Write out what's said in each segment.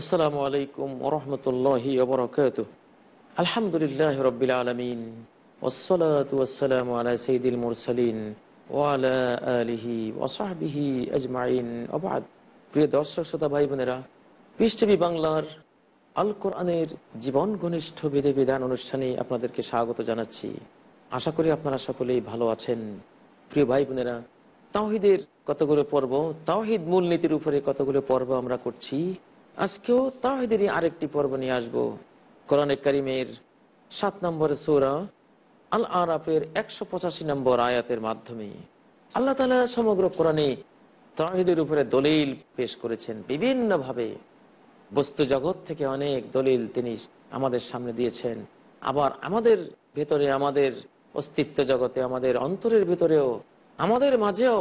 আসসালামু আলাইকুম ওরহমতুল্লাহি ওবরাকাত আলহামদুলিল্লাহ রবিল আলমিন ওসলাতাম আলা সঈদুল মুরসালিন ওয়ালা আলিহি ওসাহাবিহি আজমাইন অবাদ প্রিয় দর্শক শ্রোতা ভাই বোনেরা পৃষ্ঠবী বাংলার আল কোরআনের জীবন ঘনিষ্ঠ বিধে বিধান অনুষ্ঠানে আপনাদেরকে স্বাগত জানাচ্ছি আশা করি আপনারা সকলেই ভালো আছেন প্রিয় ভাই বোনেরা তাওহিদের কতগুলো পর্ব তাওহিদ মূলনীতির উপরে কতগুলো পর্ব আমরা করছি আজকেও তাহিদেরই আরেকটি পর্ব নিয়ে আসবো কোরআনে করিমের সাত নম্বর সৌরা আল আরাফের একশো পঁচাশি নম্বর আয়াতের মাধ্যমে আল্লাহ তালা সমগ্র কোরআনে তাহিদের উপরে দলিল পেশ করেছেন বিভিন্নভাবে বস্তু জগৎ থেকে অনেক দলিল তিনি আমাদের সামনে দিয়েছেন আবার আমাদের ভেতরে আমাদের অস্তিত্ব জগতে আমাদের অন্তরের ভেতরেও আমাদের মাঝেও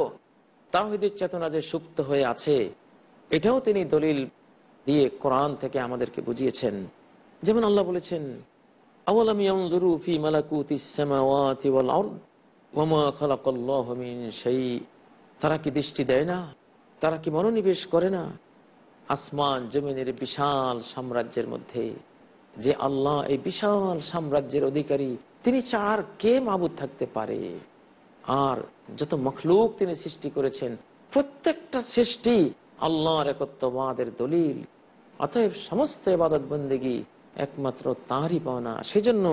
তাহিদের চেতনা যে সুপ্ত হয়ে আছে এটাও তিনি দলিল দিয়ে কোরআন থেকে আমাদেরকে বুঝিয়েছেন যেমন আল্লাহ বলেছেন তারা কি দৃষ্টি দেয় না তারা কি মনোনিবেশ করে না আসমান জমিনের বিশাল সাম্রাজ্যের মধ্যে যে আল্লাহ এই বিশাল সাম্রাজ্যের অধিকারী তিনি চার কে মাবুদ থাকতে পারে আর যত মখলুক তিনি সৃষ্টি করেছেন প্রত্যেকটা সৃষ্টি আল্লাহর একত্রবাদের দলিল অতএব সমস্ত এবাদত বন্দেগি একমাত্র তাঁরই পাওনা সেজন্য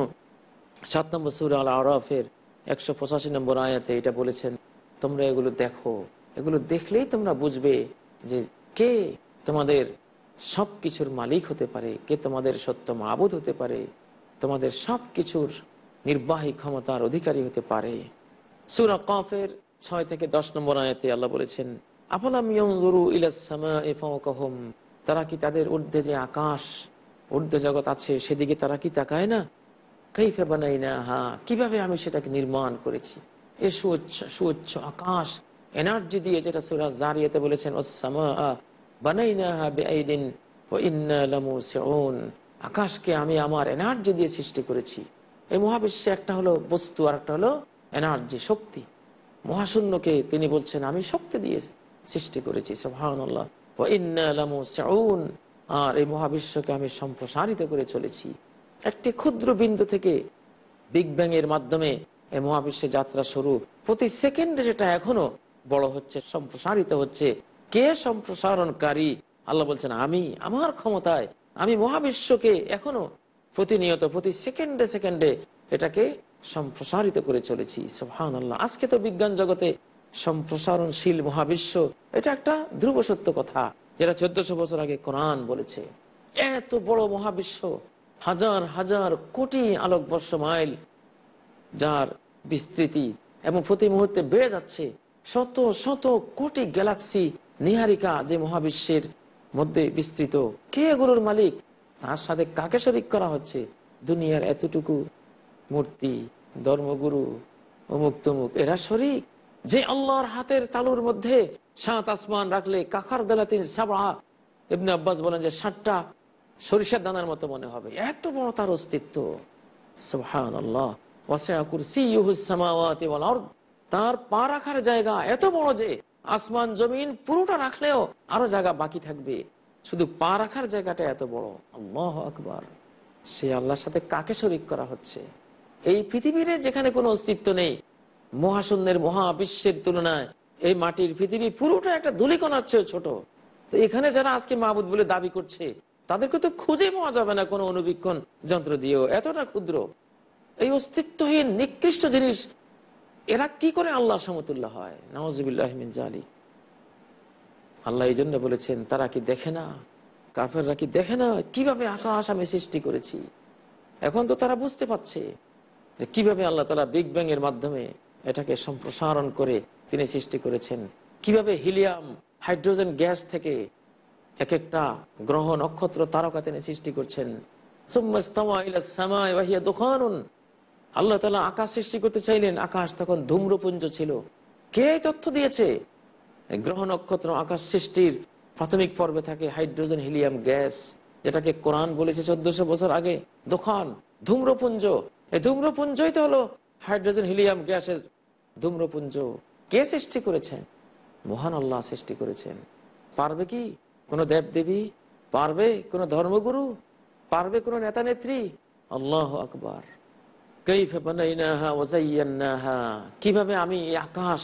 সাত নম্বর সুর আল আরফের একশো পঁচাশি নম্বর আয়াতে এটা বলেছেন তোমরা এগুলো দেখো এগুলো দেখলেই তোমরা বুঝবে যে কে তোমাদের সব কিছুর মালিক হতে পারে কে তোমাদের সত্য মাবুদ হতে পারে তোমাদের সব কিছুর নির্বাহী ক্ষমতার অধিকারী হতে পারে সুরা কফের ছয় থেকে দশ নম্বর আয়াতে আল্লাহ বলেছেন আফলাম ইলা সামা তারা কি তাদের ঊর্ধ্বে যে আকাশ ঊর্ধ্ব জগৎ আছে সেদিকে তারা কি তাকায় না ফে বানাই না হা কিভাবে আমি সেটাকে নির্মাণ করেছি এ সুচ্ছ সুচ্ছ আকাশ এনার্জি দিয়ে যেটা সুরাজ জারিয়াতে বলেছেন বানাই না হা বেআইদিন ও আকাশকে আমি আমার এনার্জি দিয়ে সৃষ্টি করেছি এই মহাবিশ্বে একটা হলো বস্তু আর একটা হলো এনার্জি শক্তি মহাশূন্যকে তিনি বলছেন আমি শক্তি দিয়ে সৃষ্টি করেছি সোহানুল্লাহ আর এই মহাবিশ্বকে আমি সম্প্রসারিত করে চলেছি একটি ক্ষুদ্র বিন্দু থেকে বিগ ব্যাং এর মাধ্যমে এই মহাবিশ্বের যাত্রা শুরু প্রতি সেকেন্ডে যেটা এখনো বড় হচ্ছে সম্প্রসারিত হচ্ছে কে সম্প্রসারণকারী আল্লাহ বলছেন আমি আমার ক্ষমতায় আমি মহাবিশ্বকে এখনো প্রতিনিয়ত প্রতি সেকেন্ডে সেকেন্ডে এটাকে সম্প্রসারিত করে চলেছি সোহান আল্লাহ আজকে তো বিজ্ঞান জগতে সম্প্রসারণশীল মহাবিশ্ব এটা একটা ধ্রুব সত্য কথা যেটা চোদ্দশো বছর আগে কোরআন বলেছে এত বড় মহাবিশ্ব হাজার হাজার কোটি আলোকবর্ষ মাইল যার বিস্তৃতি এবং প্রতি মুহূর্তে বেড়ে যাচ্ছে শত শত কোটি গ্যালাক্সি নিহারিকা যে মহাবিশ্বের মধ্যে বিস্তৃত কে এগুলোর মালিক তার সাথে কাকে শরিক করা হচ্ছে দুনিয়ার এতটুকু মূর্তি ধর্মগুরু অমুক তমুক এরা শরিক যে আল্লাহর হাতের তালুর মধ্যে সাত আসমান রাখলে কাকার দেলাতিন সাবড়া ইবনে আব্বাস বলেন যে সাতটা সরিষার দানার মতো মনে হবে এত বড় তার অস্তিত্ব সুহান আল্লাহ তার পা রাখার জায়গা এত বড় যে আসমান জমিন পুরোটা রাখলেও আরো জায়গা বাকি থাকবে শুধু পা রাখার জায়গাটা এত বড় আল্লাহ আকবার সে আল্লাহর সাথে কাকে শরিক করা হচ্ছে এই পৃথিবীর যেখানে কোনো অস্তিত্ব নেই মহাশূন্যের মহাবিশ্বের তুলনায় এই মাটির পৃথিবী পুরোটা একটা ধুলিকণার চেয়ে ছোট তো এখানে যারা আজকে মাহবুদ বলে দাবি করছে তাদেরকে তো খুঁজে পাওয়া যাবে না কোনো অনুবীক্ষণ যন্ত্র দিয়েও এতটা ক্ষুদ্র এই অস্তিত্বহীন নিকৃষ্ট জিনিস এরা কি করে আল্লাহ সমতুল্য হয় নওয়াজবিল্লাহমিন জালি আল্লাহ এই জন্য বলেছেন তারা কি দেখে না কাফেররা কি দেখে না কিভাবে আকাশ আমি সৃষ্টি করেছি এখন তো তারা বুঝতে পারছে যে কিভাবে আল্লাহ তালা বিগ ব্যাং এর মাধ্যমে এটাকে সম্প্রসারণ করে তিনি সৃষ্টি করেছেন কিভাবে হিলিয়াম হাইড্রোজেন গ্যাস থেকে এক একটা গ্রহ নক্ষত্র তারকা তিনি সৃষ্টি করছেন আল্লাহ তালা আকাশ সৃষ্টি করতে চাইলেন আকাশ তখন ধূম্রপুঞ্জ ছিল কে তথ্য দিয়েছে গ্রহ নক্ষত্র আকাশ সৃষ্টির প্রাথমিক পর্বে থাকে হাইড্রোজেন হিলিয়াম গ্যাস যেটাকে কোরআন বলেছে চোদ্দশো বছর আগে দোকান ধূম্রপুঞ্জ এই ধূম্রপুঞ্জই তো হলো হাইড্রোজেন হিলিয়াম গ্যাসের ধূম্রপুঞ্জ কে সৃষ্টি করেছেন মহান আল্লাহ সৃষ্টি করেছেন পারবে কি কোনো দেবদেবী পারবে কোনো ধর্মগুরু পারবে কোনো নেতা নেত্রী আল্লাহ আকবর কিভাবে আমি আকাশ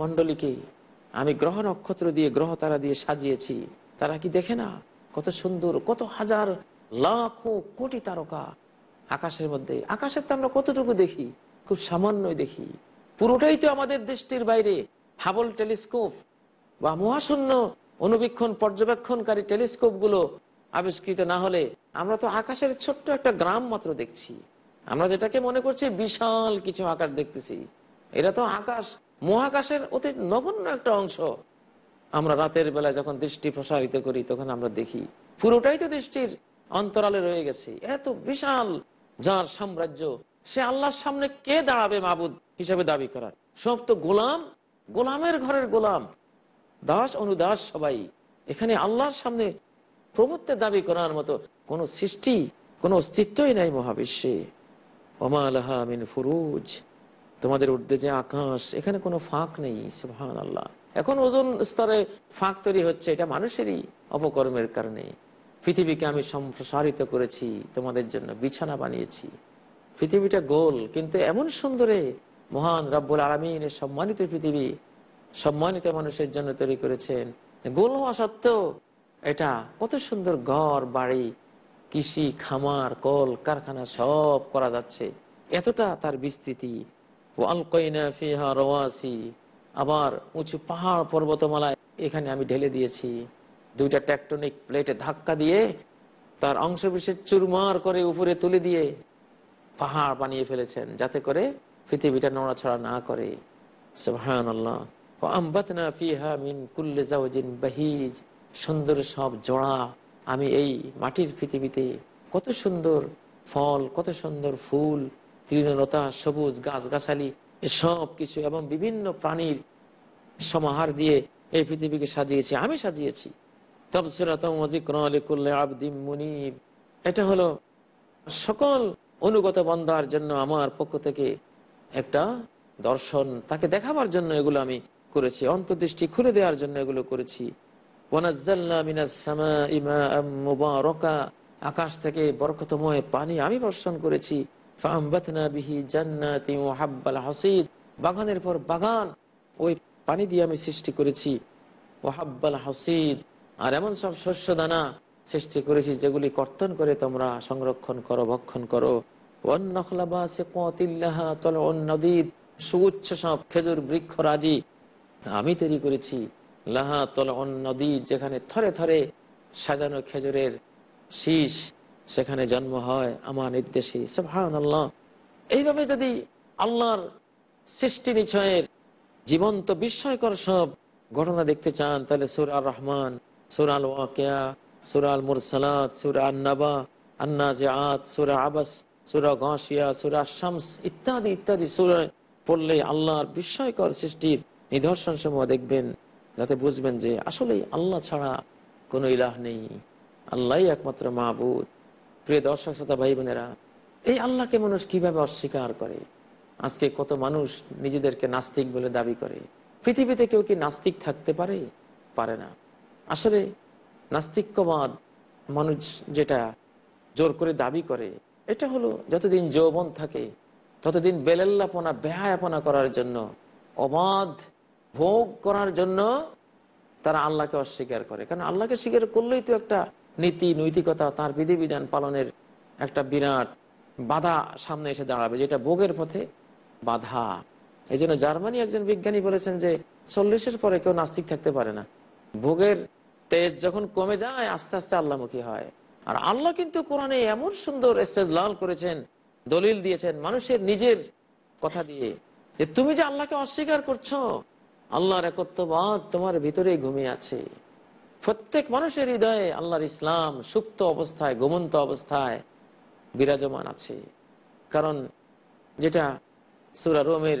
মণ্ডলীকে আমি গ্রহ নক্ষত্র দিয়ে গ্রহ তারা দিয়ে সাজিয়েছি তারা কি দেখে না কত সুন্দর কত হাজার লাখো কোটি তারকা আকাশের মধ্যে আকাশের তো আমরা কতটুকু দেখি খুব সামান্যই দেখি পুরোটাই তো আমাদের দৃষ্টির বাইরে হাবল টেলিস্কোপ বা মহাশূন্য অনুবীক্ষণ পর্যবেক্ষণকারী টেলিস্কোপগুলো আবিষ্কৃত না হলে আমরা তো আকাশের ছোট্ট একটা গ্রাম মাত্র দেখছি আমরা যেটাকে মনে করছি বিশাল কিছু আকাশ দেখতেছি এটা তো আকাশ মহাকাশের অতি নগণ্য একটা অংশ আমরা রাতের বেলা যখন দৃষ্টি প্রসারিত করি তখন আমরা দেখি পুরোটাই তো দৃষ্টির অন্তরালে রয়ে গেছে এত বিশাল যার সাম্রাজ্য সে আল্লাহর সামনে কে দাঁড়াবে মাবুদ হিসাবে দাবি করার সব তো গোলাম গোলামের ঘরের গোলাম দাস অনুদাস সবাই এখানে আল্লাহর সামনে প্রভুত্বের দাবি করার মতো কোনো সৃষ্টি কোনো অস্তিত্বই নাই মহাবিশ্বে মিন ফুরুজ তোমাদের উর্ধে যে আকাশ এখানে কোনো ফাঁক নেই সুহান আল্লাহ এখন ওজন স্তরে ফাঁক তৈরি হচ্ছে এটা মানুষেরই অপকর্মের কারণে পৃথিবীকে আমি সম্প্রসারিত করেছি তোমাদের জন্য বিছানা বানিয়েছি পৃথিবীটা গোল কিন্তু এমন সুন্দরে মহান রব্বুল আলমিনের সম্মানিত পৃথিবী সম্মানিত মানুষের জন্য তৈরি করেছেন গোল হওয়া সত্ত্বেও এটা কত সুন্দর ঘর বাড়ি কৃষি খামার কল কারখানা সব করা যাচ্ছে এতটা তার বিস্তৃতি রওয়াসি আবার উঁচু পাহাড় পর্বতমালায় এখানে আমি ঢেলে দিয়েছি দুইটা টেকটনিক প্লেটে ধাক্কা দিয়ে তার অংশ বিশেষ চুরমার করে উপরে তুলে দিয়ে পাহাড় বানিয়ে ফেলেছেন যাতে করে পৃথিবীটা নড়াছড়া না করে আল্লাহ মিন কুল্লে বাহিজ সুন্দর সব জোড়া আমি এই মাটির পৃথিবীতে কত সুন্দর ফল কত সুন্দর ফুল তৃণলতা সবুজ গাছগাছালি সব কিছু এবং বিভিন্ন প্রাণীর সমাহার দিয়ে এই পৃথিবীকে সাজিয়েছি আমি সাজিয়েছি এটা হলো সকল অনুগত বন্দার জন্য আমার পক্ষ থেকে একটা দর্শন তাকে দেখাবার জন্য এগুলো আমি করেছি অন্তর্দৃষ্টি খুলে দেওয়ার জন্য এগুলো করেছি আকাশ থেকে বরকতময় পানি আমি বর্ষণ করেছি বাগানের পর বাগান ওই পানি দিয়ে আমি সৃষ্টি করেছি ওহাব্বাল হাসিদ আর এমন সব শস্য দানা সৃষ্টি করেছি যেগুলি কর্তন করে তোমরা সংরক্ষণ করো ভক্ষণ করো সুউচ্ছ সব খেজুর বৃক্ষ রাজি আমি তৈরি করেছি লাহা তল নদী যেখানে থরে থরে সাজানো খেজুরের শীষ সেখানে জন্ম হয় আমার নির্দেশে সবহান আল্লাহ এইভাবে যদি আল্লাহর সৃষ্টি নিচয়ের জীবন্ত বিস্ময়কর সব ঘটনা দেখতে চান তাহলে সুর আর রহমান সুর আল ওয়াকিয়া সুরাল মুরসালাত সুর আন্নাবা আন্না জিয়াত সুর আবাস সুরা ঘাসিয়া সুরা শামস ইত্যাদি ইত্যাদি সুরা পড়লে আল্লাহর বিস্ময়কর সৃষ্টির নিদর্শন সমূহ দেখবেন যাতে বুঝবেন যে আসলেই আল্লাহ ছাড়া কোনো ইলাহ নেই আল্লাহ একমাত্র মাহবুদ প্রিয় দর্শক শ্রোতা ভাই বোনেরা এই আল্লাহকে মানুষ কিভাবে অস্বীকার করে আজকে কত মানুষ নিজেদেরকে নাস্তিক বলে দাবি করে পৃথিবীতে কেউ কি নাস্তিক থাকতে পারে পারে না আসলে নাস্তিক্যবাদ মানুষ যেটা জোর করে দাবি করে এটা হলো যতদিন যৌবন থাকে ততদিন বেলেল্লাপনা বেহায়াপনা করার জন্য অবাধ ভোগ করার জন্য তারা আল্লাহকে অস্বীকার করে কারণ আল্লাহকে স্বীকার করলেই তো একটা নীতি নৈতিকতা তার বিধিবিধান পালনের একটা বিরাট বাধা সামনে এসে দাঁড়াবে যেটা ভোগের পথে বাধা এই জন্য জার্মানি একজন বিজ্ঞানী বলেছেন যে চল্লিশের পরে কেউ নাস্তিক থাকতে পারে না ভোগের তেজ যখন কমে যায় আস্তে আস্তে আল্লাহমুখী হয় আর আল্লাহ কিন্তু কোরআনে এমন সুন্দর লাল করেছেন দলিল দিয়েছেন মানুষের নিজের কথা দিয়ে যে তুমি যে আল্লাহকে অস্বীকার করছো আল্লাহর একত্ববাদ তোমার ভিতরে ঘুমিয়ে আছে প্রত্যেক মানুষের হৃদয়ে আল্লাহর ইসলাম সুপ্ত অবস্থায় গোমন্ত অবস্থায় বিরাজমান আছে কারণ যেটা সুরা রোমের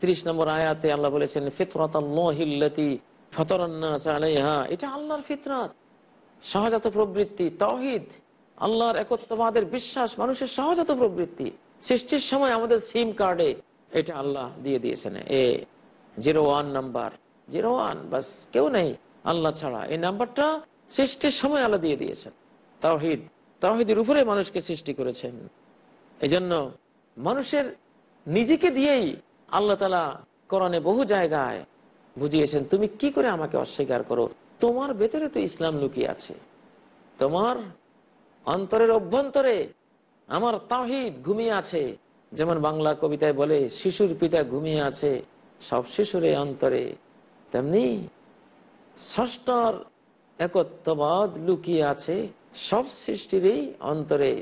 ত্রিশ নম্বর আয়াতে আল্লাহ বলেছেন ফিতরত আল্লাহিল্লাতি ফতরান্না এটা আল্লাহর ফিতরাত সহজাত প্রবৃত্তি তহিদ আল্লাহর একত্রবাদের বিশ্বাস মানুষের সহজাত প্রবৃত্তি সৃষ্টির সময় আমাদের সিম কার্ডে এটা আল্লাহ দিয়ে দিয়েছেন এ zero one number zero one বাস কেউ নেই আল্লাহ ছাড়া এই নাম্বারটা সৃষ্টির সময় আল্লাহ দিয়ে দিয়েছেন তাওহিদ তাওহিদের উপরে মানুষকে সৃষ্টি করেছেন এজন্য মানুষের নিজেকে দিয়েই আল্লাহ তালা করণে বহু জায়গায় বুঝিয়েছেন তুমি কি করে আমাকে অস্বীকার করো তোমার ভেতরে তো ইসলাম লুকিয়ে আছে তোমার অন্তরের অভ্যন্তরে আমার তাহিদ ঘুমিয়ে আছে যেমন বাংলা কবিতায় বলে শিশুর পিতা ঘুমিয়ে আছে সব শিশুরে অন্তরে তেমনি ষষ্ঠর একত্ববাদ লুকিয়ে আছে সব সৃষ্টিরই অন্তরে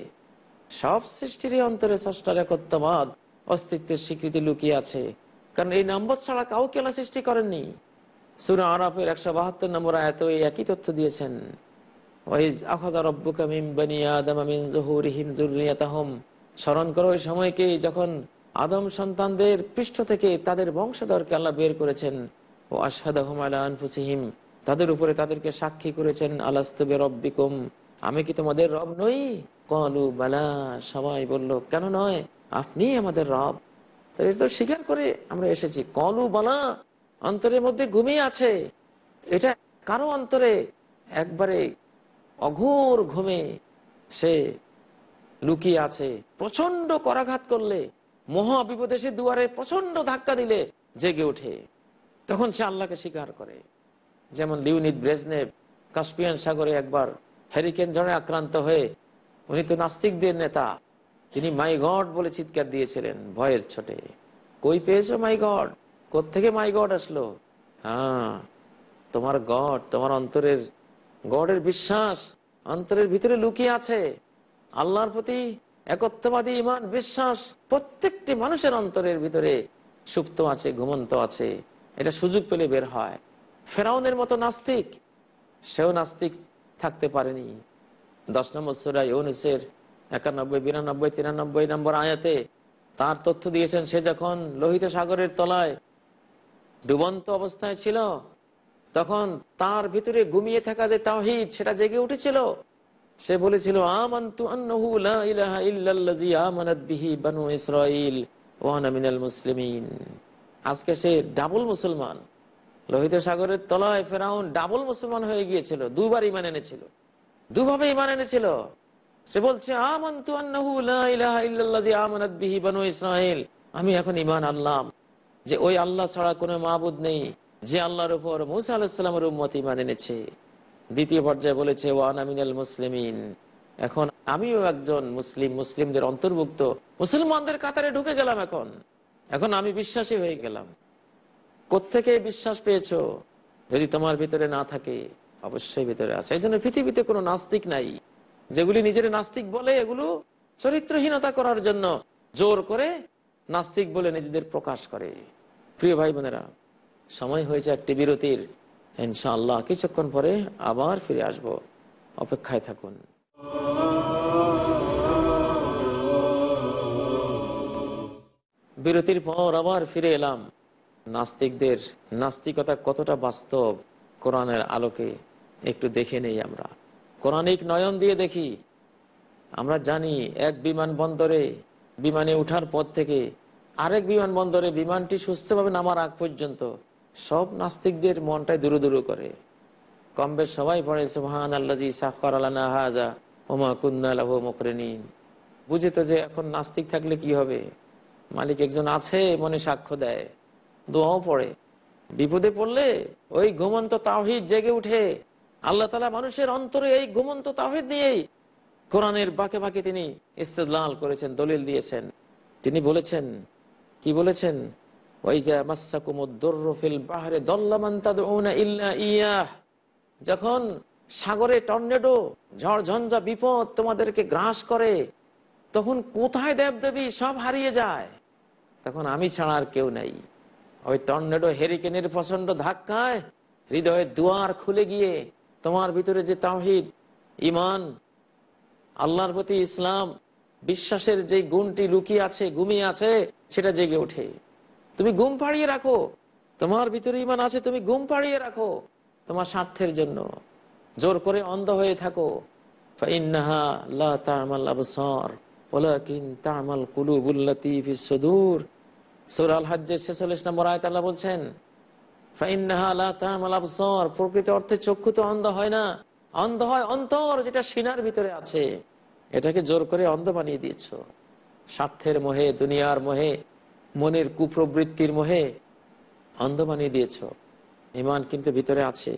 সব সৃষ্টিরই অন্তরে ষষ্ঠর একত্ববাদ অস্তিত্বের স্বীকৃতি লুকিয়ে আছে কারণ এই নাম্বার ছাড়া কাউকে সৃষ্টি করেননি সুরা আরাফের একশো বাহাত্তর নম্বর এত ওই একই তথ্য দিয়েছেন ওয়াইজ আখাজা রব্বুকা মিম বানি আদম মিন জহুরিহিম স্মরণ করো ওই সময়কে যখন আদম সন্তানদের পৃষ্ঠ থেকে তাদের বংশধরকে আল্লাহ বের করেছেন ও আশহাদাহুম আলা আনফুসিহিম তাদের উপরে তাদেরকে সাক্ষী করেছেন আলাস্তবে রব্বিকুম আমি কি তোমাদের রব নই কলু বালা সবাই বলল কেন নয় আপনি আমাদের রব তাহলে তো স্বীকার করে আমরা এসেছি কলু বালা অন্তরের মধ্যে ঘুমিয়ে আছে এটা কারো অন্তরে একবারে অঘোর ঘুমে সে লুকিয়ে আছে প্রচন্ড করাঘাত করলে মহা বিপদে সে দুয়ারে প্রচন্ড ধাক্কা দিলে জেগে ওঠে তখন সে আল্লাহকে স্বীকার করে যেমন লিউনিট ব্রেজনেভ কাস্পিয়ান সাগরে একবার হ্যারিকেন ঝড়ে আক্রান্ত হয়ে উনি তো নাস্তিকদের নেতা তিনি মাই গড বলে চিৎকার দিয়েছিলেন ভয়ের ছোটে কই পেয়েছো মাই গড কোথেকে মাই গড আসলো হ্যাঁ তোমার গড তোমার অন্তরের গডের বিশ্বাস অন্তরের ভিতরে লুকিয়ে আছে আল্লাহর প্রতি একত্ববাদী ইমান বিশ্বাস প্রত্যেকটি মানুষের অন্তরের ভিতরে সুপ্ত আছে ঘুমন্ত আছে এটা সুযোগ পেলে বের হয় ফেরাউনের মতো নাস্তিক সেও নাস্তিক থাকতে পারেনি দশ নম্বর সুরা ইউনুসের একানব্বই বিরানব্বই তিরানব্বই নম্বর আয়াতে তার তথ্য দিয়েছেন সে যখন লোহিত সাগরের তলায় ডুবন্ত অবস্থায় ছিল তখন তার ভিতরে ঘুমিয়ে থাকা যে তাহিদ সেটা জেগে উঠেছিল সে বলেছিল আজকে সে ডাবল মুসলমান লোহিত সাগরের তলায় ফেরাউন ডাবল মুসলমান হয়ে গিয়েছিল দুবার ইমান এনেছিল দুভাবে ইমান এনেছিল সে বলছে আমি এখন ইমান আনলাম যে ওই আল্লাহ ছাড়া কোনো মাহবুদ নেই যে আল্লাহর উপর মুসা আলাহিসামের উম্মতি ইমান এনেছে দ্বিতীয় পর্যায়ে বলেছে ওয়ান আমিনাল মুসলিমিন এখন আমিও একজন মুসলিম মুসলিমদের অন্তর্ভুক্ত মুসলমানদের কাতারে ঢুকে গেলাম এখন এখন আমি বিশ্বাসী হয়ে গেলাম কোথেকে বিশ্বাস পেয়েছো যদি তোমার ভিতরে না থাকে অবশ্যই ভিতরে আছে এই জন্য পৃথিবীতে কোনো নাস্তিক নাই যেগুলি নিজের নাস্তিক বলে এগুলো চরিত্রহীনতা করার জন্য জোর করে নাস্তিক বলে নিজেদের প্রকাশ করে প্রিয় ভাই বোনেরা সময় হয়েছে একটি বিরতির ইনশাআল্লাহ কিছুক্ষণ পরে আবার ফিরে আসব অপেক্ষায় থাকুন বিরতির পর আবার ফিরে এলাম নাস্তিকদের নাস্তিকতা কতটা বাস্তব কোরআনের আলোকে একটু দেখে নেই আমরা কোরআনিক নয়ন দিয়ে দেখি আমরা জানি এক বিমান বন্দরে বিমানে উঠার পর থেকে আরেক বিমানবন্দরে বিমানটি সুস্থভাবে নামার আগ পর্যন্ত সব নাস্তিকদের মনটাই দূর দূর করে কমবে সবাই পড়ে সুহান আল্লাজি সাক্ষর আল্লাহ বুঝে তো যে এখন নাস্তিক থাকলে কি হবে মালিক একজন আছে মনে সাক্ষ্য দেয় দোয়াও পড়ে বিপদে পড়লে ওই ঘুমন্ত তাহিদ জেগে উঠে আল্লাহ তালা মানুষের অন্তরে এই ঘুমন্ত তাহিদ নিয়েই কোরআনের বাঁকে বাঁকে তিনি ইস্তেদলাল করেছেন দলিল দিয়েছেন তিনি বলেছেন কি বলেছেন যখন সাগরে টর্নেডো ঝড় ঝঞ্ঝা বিপদ তোমাদেরকে গ্রাস করে তখন কোথায় দেবদেবী সব হারিয়ে যায় তখন আমি ছাড়া আর কেউ নেই ওই টর্নেডো হেরিকেনের প্রচন্ড ধাক্কায় হৃদয়ের দুয়ার খুলে গিয়ে তোমার ভিতরে যে তাহিদ ইমান আল্লাহর প্রতি ইসলাম বিশ্বাসের যে গুণটি লুকিয়ে আছে ঘুমিয়ে আছে সেটা জেগে ওঠে তুমি ঘুম পাড়িয়ে রাখো তোমার ভিতরে ইমান আছে তুমি ঘুম পাড়িয়ে রাখো তোমার স্বার্থের জন্য জোর করে অন্ধ হয়ে থাকো বলছেন প্রকৃত অর্থে চক্ষু তো অন্ধ হয় না অন্ধ হয় অন্তর যেটা সিনার ভিতরে আছে এটাকে জোর করে অন্ধ বানিয়ে দিয়েছ স্বার্থের মোহে দুনিয়ার মোহে মনের কুপ্রবৃত্তির মোহে অন্ধ বানিয়ে দিয়েছ ইমান কিন্তু ভিতরে আছে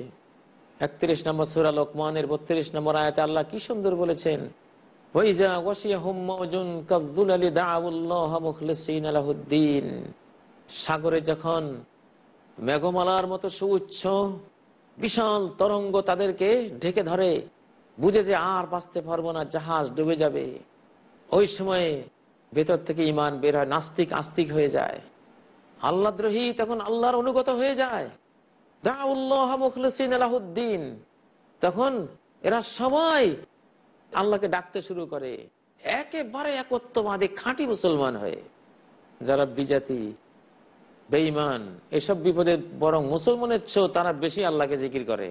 একত্রিশ নম্বর সুরা লোকমানের বত্রিশ নম্বর আয়তে আল্লাহ কি সুন্দর বলেছেন সাগরে যখন মেঘমালার মতো সুউচ্ছ বিশাল তরঙ্গ তাদেরকে ঢেকে ধরে বুঝে যে আর বাঁচতে পারবো না জাহাজ ডুবে যাবে ওই সময়ে ভেতর থেকে ইমান বের হয় নাস্তিক আস্তিক হয়ে যায় দ্রোহী তখন আল্লাহর অনুগত হয়ে যায় তখন এরা সবাই আল্লাহকে ডাকতে শুরু করে একেবারে একত্ববাদী খাঁটি মুসলমান হয়ে যারা বিজাতি বেঈমান এসব বিপদে বরং মুসলমানের ছো তারা বেশি আল্লাহকে জিকির করে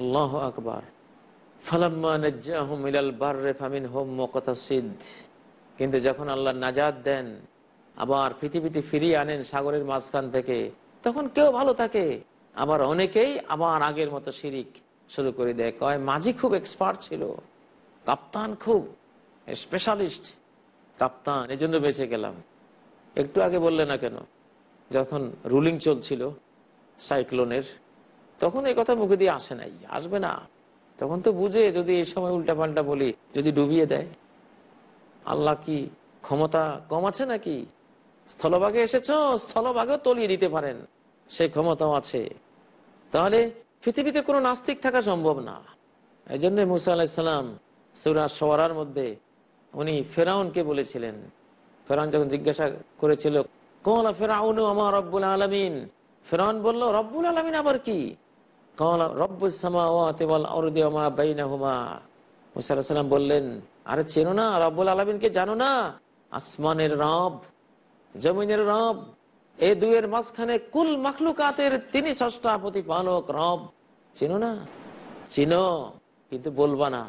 আল্লাহ আকবার হোম কিন্তু যখন আল্লাহ নাজাদ দেন আবার পৃথিবীতে ফিরিয়ে আনেন সাগরের মাঝখান থেকে তখন কেউ ভালো থাকে আবার অনেকেই আবার আগের মতো শিরিক শুরু করে দেয় কয় মাঝি খুব এক্সপার্ট ছিল কাপ্তান খুব স্পেশালিস্ট কাপ্তান এই জন্য বেঁচে গেলাম একটু আগে বললে না কেন যখন রুলিং চলছিল সাইক্লোনের তখন এই কথা মুখে দিয়ে আসে নাই আসবে না তখন তো বুঝে যদি এই সময় উল্টাপাল্টা বলি যদি ডুবিয়ে দেয় আল্লাহ কি ক্ষমতা কম আছে নাকি স্থলভাগে এসেছ স্থলভাগেও তলিয়ে দিতে পারেন সেই ক্ষমতাও আছে তাহলে পৃথিবীতে কোনো নাস্তিক থাকা সম্ভব না এই জন্য মুসা আলাইসালাম সুরাজ সওয়ার মধ্যে উনি ফেরাউনকে বলেছিলেন ফেরাউন যখন জিজ্ঞাসা করেছিল কোন ফেরাউন আমার রব্বুল আলমিন ফেরাউন বলল রব্বুল আলমিন আবার কি কল রব্বুসামা মুসাল্লাম বললেন আরে চেনো না রব্বুল আলমিনকে জানো না আসমানের রব জমিনের রব এ দুয়ের মাঝখানে কুল মখলুকাতের তিনি ষষ্ঠা প্রতিপালক রব চিনো না চিনো কিন্তু বলবা না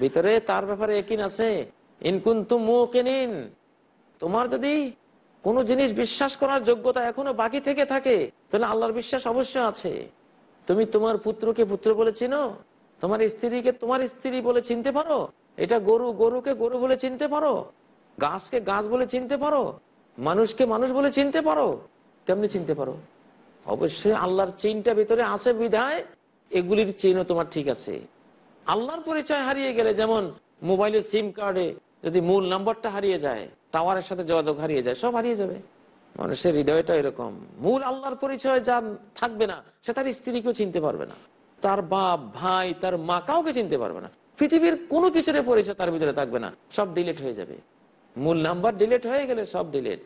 ভিতরে তার ব্যাপারে একিন আছে ইনকুন নিন তোমার যদি কোনো জিনিস বিশ্বাস করার যোগ্যতা এখনো বাকি থেকে থাকে তাহলে আল্লাহর বিশ্বাস অবশ্য আছে তুমি তোমার পুত্রকে পুত্র বলে চিনো তোমার স্ত্রীকে তোমার স্ত্রী বলে চিনতে পারো এটা গরু গরুকে গরু বলে চিনতে পারো গাছকে গাছ বলে চিনতে পারো মানুষকে মানুষ বলে চিনতে পারো তেমনি চিনতে পারো অবশ্যই আল্লাহর চিনটা ভিতরে আছে বিধায় এগুলির চিনও তোমার ঠিক আছে আল্লাহর পরিচয় হারিয়ে গেলে যেমন মোবাইলের সিম কার্ডে যদি মূল নাম্বারটা হারিয়ে যায় টাওয়ারের সাথে যোগাযোগ হারিয়ে যায় সব হারিয়ে যাবে মানুষের হৃদয়টা এরকম মূল আল্লাহর পরিচয় যা থাকবে না সে তার স্ত্রীকেও চিনতে পারবে না তার বাপ ভাই তার মা কাউকে চিনতে পারবে না পৃথিবীর কোনো কিছুর পরিচয় তার ভিতরে থাকবে না সব ডিলেট হয়ে যাবে মূল নাম্বার ডিলেট হয়ে গেলে সব ডিলেট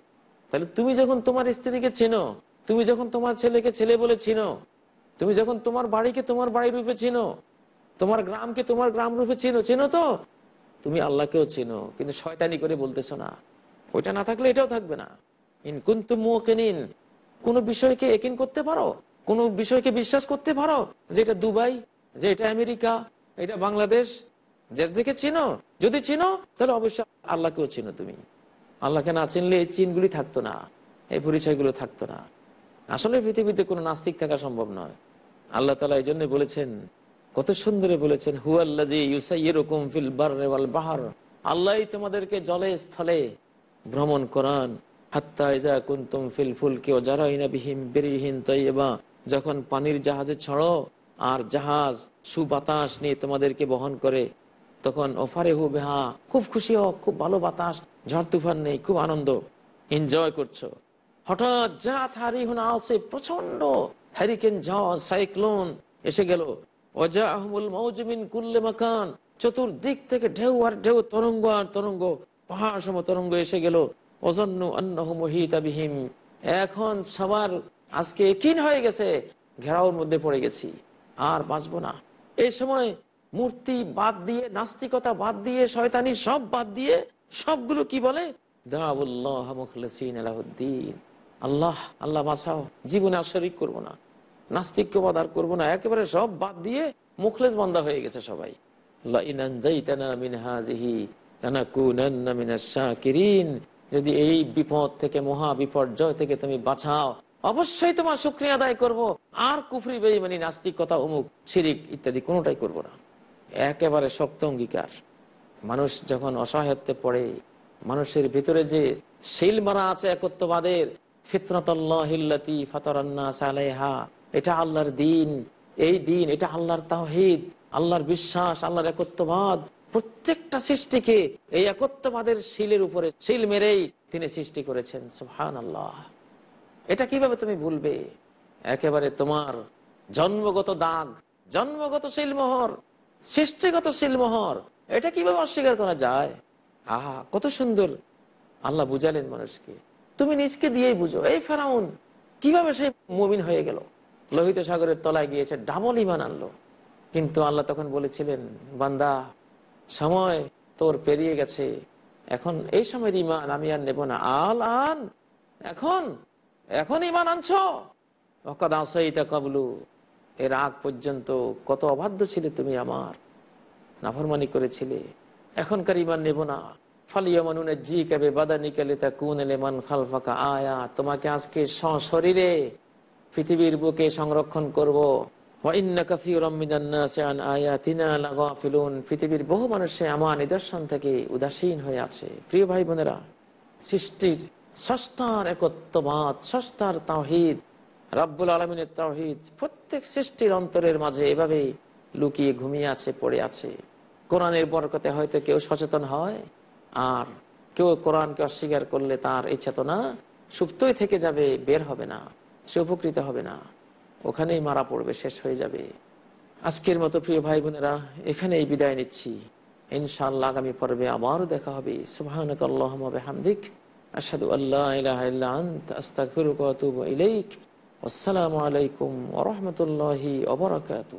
তাহলে তুমি যখন তোমার স্ত্রীকে চিনো তুমি যখন তোমার ছেলেকে ছেলে বলে চিনো তুমি যখন তোমার বাড়িকে তোমার বাড়ি রূপে চিনো তোমার গ্রামকে তোমার গ্রাম রূপে চিনো চিনো তো তুমি আল্লাহকেও চিনো কিন্তু শয়তানি করে বলতেছো না ওইটা না থাকলে এটাও থাকবে না কোন বিষয়কে একিন করতে পারো কোন বিষয়কে বিশ্বাস করতে পারো যে এটা দুবাই যে এটা আমেরিকা এটা বাংলাদেশ দিকে চিনো যদি চিনো তাহলে অবশ্যই আল্লাহকেও চিনো তুমি আল্লাহকে না চিনলে এই চিনগুলি থাকতো না এই পরিচয়গুলো থাকতো না আসলে পৃথিবীতে কোনো নাস্তিক থাকা সম্ভব নয় আল্লাহ তালা এই জন্য বলেছেন কত সুন্দরে বলেছেন হু এরকম ফিল বার বাহার আল্লাহ তোমাদেরকে জলে স্থলে ভ্রমণ করান হাত্তা ইজা কুন্তুম ফিল ফুলকে ও যারা ইনাবিহীন বেরিহীন তৈবা যখন পানির জাহাজে ছড়ো আর জাহাজ সুবাতাস নিয়ে তোমাদেরকে বহন করে তখন ওফারে হু বেহা খুব খুশি হোক খুব ভালো বাতাস ঝড় তুফান নেই খুব আনন্দ এনজয় করছো হঠাৎ যা থারি হুন আছে প্রচন্ড হ্যারিকেন ঝড় সাইক্লোন এসে গেল ওজা আহমুল মৌজমিন কুল্লে মাকান চতুর্দিক থেকে ঢেউ আর ঢেউ তরঙ্গ আর তরঙ্গ পাহাড় সম তরঙ্গ এসে গেল অজন্নু অন্নহ মহিতাবিহীম এখন সবার আজকে কিন হয়ে গেছে ঘেরাওর মধ্যে পড়ে গেছি আর বাঁচবো না এই সময় মূর্তি বাদ দিয়ে নাস্তিকতা বাদ দিয়ে শয়তানি সব বাদ দিয়ে সবগুলো কি বলে আল্লাহ আল্লাহ বাঁচাও জীবনে আর শরিক করবো না নাস্তিক্যবাদ আর করবো না একেবারে সব বাদ দিয়ে মুখলেস বন্ধা হয়ে গেছে সবাই লাইনান জাইতানা মিনহাজিহি লানাকুনান্না মিনাশ যদি এই বিপদ থেকে মহা বিপর্যয় থেকে তুমি বাঁচাও অবশ্যই তোমার শুক্রিয়া আদায় করব আর কুফরি বেইমানি নাস্তিকতা অমুক শিরিক ইত্যাদি কোনোটাই করব না একেবারে শক্ত অঙ্গীকার মানুষ যখন অসহায়ত্বে পড়ে মানুষের ভিতরে যে শিল মারা আছে একত্ববাদের ফিতরতল্লাহিল্লাতি ফাতরান্না সালেহা এটা আল্লাহর দিন এই দিন এটা আল্লাহর তাহিদ আল্লাহর বিশ্বাস আল্লাহর একত্ববাদ প্রত্যেকটা সৃষ্টিকে এই একত্রবাদের শিলের উপরে শিল মেরেই তিনি সৃষ্টি করেছেন সুহান আল্লাহ এটা কিভাবে তুমি ভুলবে একেবারে তোমার জন্মগত দাগ জন্মগত শিলমোহর সৃষ্টিগত শিলমোহর এটা কিভাবে অস্বীকার করা যায় আহা কত সুন্দর আল্লাহ বুঝালেন মানুষকে তুমি নিজকে দিয়েই বুঝো এই ফেরাউন কিভাবে সে মুমিন হয়ে গেল লোহিত সাগরের তলায় গিয়েছে ডাবল ইমান আনলো কিন্তু আল্লাহ তখন বলেছিলেন বান্দা সময় তোর পেরিয়ে গেছে এখন এই সময়ের ইমান আমি আর নেব না আল আন এখন এখন ইমান আনছ অকাদাসাইতা কাবলু এর আগ পর্যন্ত কত অবাধ্য ছিলে তুমি আমার নাফরমানি করেছিলে এখনকার ইমান নেব না জি এলেমান খালফাকা আয়া তোমাকে আজকে পৃথিবীর বুকে সংরক্ষণ করব। পৃথিবীর বহু মানুষে আমার নিদর্শন থেকে উদাসীন হয়ে আছে প্রিয় ভাই বোনেরা সৃষ্টির ষষ্ঠার একত্রবাদ ষষ্ঠার তাহিদ রাব্বুল আলমিনের তাহিদ প্রত্যেক সৃষ্টির অন্তরের মাঝে এভাবে লুকিয়ে ঘুমিয়ে আছে পড়ে আছে কোরআনের বরকতে হয়তো কেউ সচেতন হয় আর কেউ কোরআনকে অস্বীকার করলে তার এই চেতনা সুপ্তই থেকে যাবে বের হবে না সে উপকৃত হবে না ওখানেই মারা পড়বে শেষ হয়ে যাবে আজকের মতো প্রিয় ভাই বোনেরা এখানেই বিদায় নিচ্ছি ইনশাল্লাহ আগামী পর্বে আবারও দেখা হবে সুবাহানক আল্লাহমাবে হামদিক আসাদু আল্লাহ আস্তাকুব ইলাইক আসসালামু আলাইকুম ওরহমতুল্লাহি ওবরাকাতু